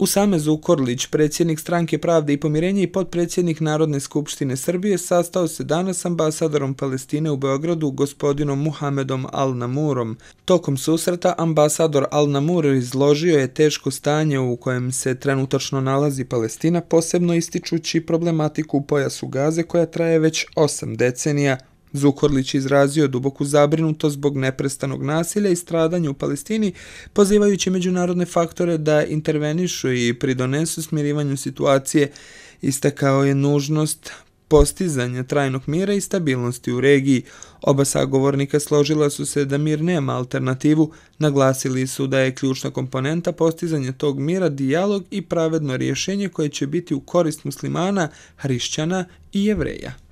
Usame Zukorlić, predsjednik stranke Pravde i pomirenja i podpredsjednik Narodne skupštine Srbije, sastao se danas s ambasadorom Palestine u Beogradu, gospodinom Muhamedom Al-Namurom. Tokom susreta, ambasador Al-Namur izložio je teško stanje u kojem se trenutačno nalazi Palestina, posebno ističući problematiku pojasu gaze koja traje već osam decenija. Zukorlić izrazio duboku zabrinuto zbog neprestanog nasilja i stradanja u Palestini, pozivajući međunarodne faktore da intervenišu i pridonesu smirivanju situacije, istakao je nužnost postizanja trajnog mira i stabilnosti u regiji. Oba sagovornika složila su se da mir nema alternativu, naglasili su da je ključna komponenta postizanja tog mira dijalog i pravedno rješenje koje će biti u korist muslimana, hrišćana i jevreja.